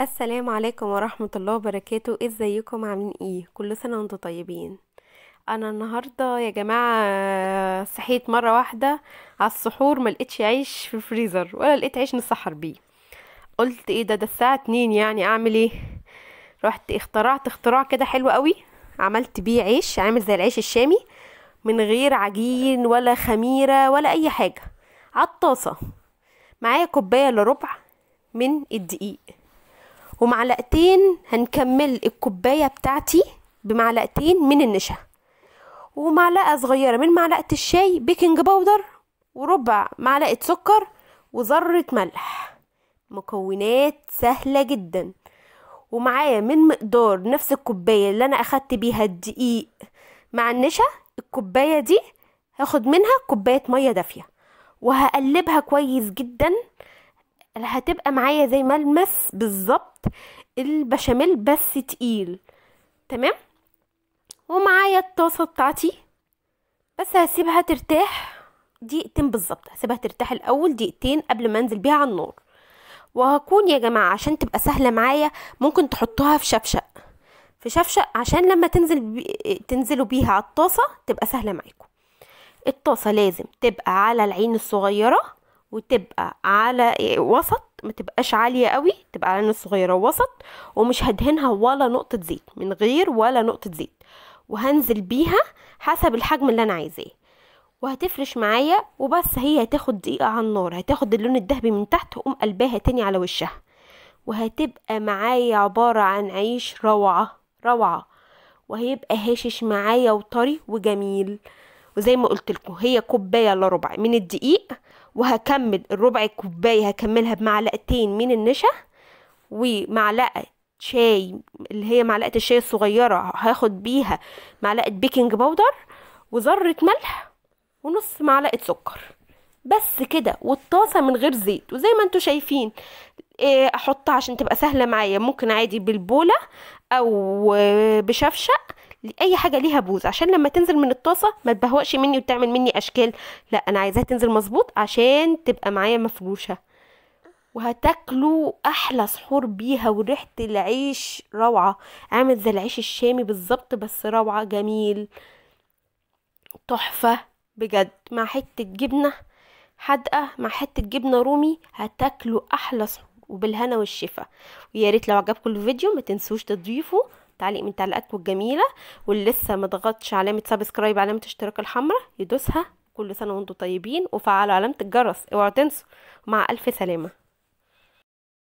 السلام عليكم ورحمة الله وبركاته ازيكم عاملين ايه كل سنة وانتم طيبين انا النهاردة يا جماعة آه، صحيت مرة واحدة على السحور ملقتش عيش في الفريزر ولا لقيت عيش نسحر بيه قلت ايه ده ده الساعة اتنين يعني اعمل ايه رحت اخترعت اختراع كده حلو قوي عملت بيه عيش عامل زي العيش الشامي من غير عجين ولا خميرة ولا اي حاجة عالطاسة الطاسة معايا كوباية الا ربع من الدقيق ومعلقتين هنكمل الكوباية بتاعتي بمعلقتين من النشا ومعلقة صغيرة من معلقة الشاي بيكنج باودر وربع معلقة سكر وذرة ملح مكونات سهلة جدا ومعايا من مقدار نفس الكوباية اللي انا اخدت بيها الدقيق مع النشا الكوباية دي هاخد منها كوباية مية دافية وهقلبها كويس جدا هتبقى معايا زي ما المس بالظبط البشاميل بس تقيل تمام ومعايا الطاسه بتاعتي بس هسيبها ترتاح دقيقتين بالظبط هسيبها ترتاح الاول دقيقتين قبل ما انزل بيها على النار وهكون يا جماعه عشان تبقى سهله معايا ممكن تحطوها في شفشق في شفشق عشان لما تنزل بي... تنزلوا بيها على الطاسه تبقى سهله معاكم الطاسه لازم تبقى على العين الصغيره وتبقى على وسط ما تبقاش عالية قوي تبقى على نص صغيرة وسط ومش هدهنها ولا نقطة زيت من غير ولا نقطة زيت وهنزل بيها حسب الحجم اللي انا عايزاه وهتفرش معايا وبس هي هتاخد دقيقة على النار هتاخد اللون الذهبي من تحت وقوم قلباها تاني على وشها وهتبقى معايا عبارة عن عيش روعة روعة وهيبقى هاشش معايا وطري وجميل وزي ما قلت لكم هي كوبايه الا ربع من الدقيق وهكمل الربع كوباية هكملها بمعلقتين من النشا ومعلقة شاي اللي هي معلقة الشاي الصغيرة هاخد بيها معلقة بيكنج باودر وذرة ملح ونص معلقة سكر بس كده والطاسة من غير زيت وزي ما انتوا شايفين آه، احطها عشان تبقى سهلة معايا ممكن عادي بالبولة او آه، بشفشق اي حاجه ليها بوز عشان لما تنزل من الطاسه ما تبهوقش مني وتعمل مني اشكال لا انا عايزاها تنزل مظبوط عشان تبقى معايا مفروشه وهتاكلوا احلى سحور بيها وريحه العيش روعه عامل زي العيش الشامي بالظبط بس روعه جميل تحفه بجد مع حته جبنه حادقه مع حته جبنه رومي هتاكلوا احلى سحور وبالهنا والشفا ويا ريت لو عجبكم الفيديو ما تنسوش تضيفوا تعليق من تعليقاتكم الجميله واللي لسه ما ضغطش علامه سبسكرايب علامه اشتراك الحمراء يدوسها كل سنه وانتم طيبين وفعلوا علامه الجرس اوعوا تنسوا مع الف سلامه